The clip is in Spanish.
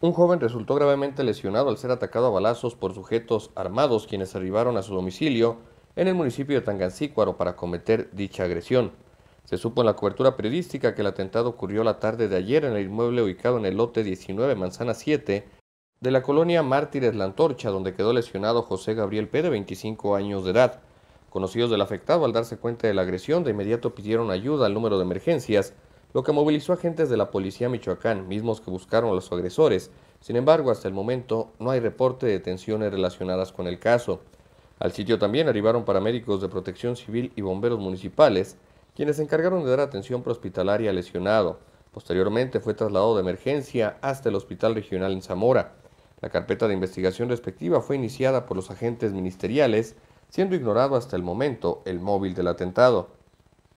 Un joven resultó gravemente lesionado al ser atacado a balazos por sujetos armados quienes arribaron a su domicilio en el municipio de Tangancícuaro para cometer dicha agresión. Se supo en la cobertura periodística que el atentado ocurrió la tarde de ayer en el inmueble ubicado en el lote 19, manzana 7, de la colonia Mártires La Antorcha, donde quedó lesionado José Gabriel Pérez, de 25 años de edad. Conocidos del afectado, al darse cuenta de la agresión, de inmediato pidieron ayuda al número de emergencias lo que movilizó agentes de la policía Michoacán, mismos que buscaron a los agresores. Sin embargo, hasta el momento no hay reporte de detenciones relacionadas con el caso. Al sitio también arribaron paramédicos de protección civil y bomberos municipales, quienes se encargaron de dar atención prehospitalaria al lesionado. Posteriormente fue trasladado de emergencia hasta el Hospital Regional en Zamora. La carpeta de investigación respectiva fue iniciada por los agentes ministeriales, siendo ignorado hasta el momento el móvil del atentado.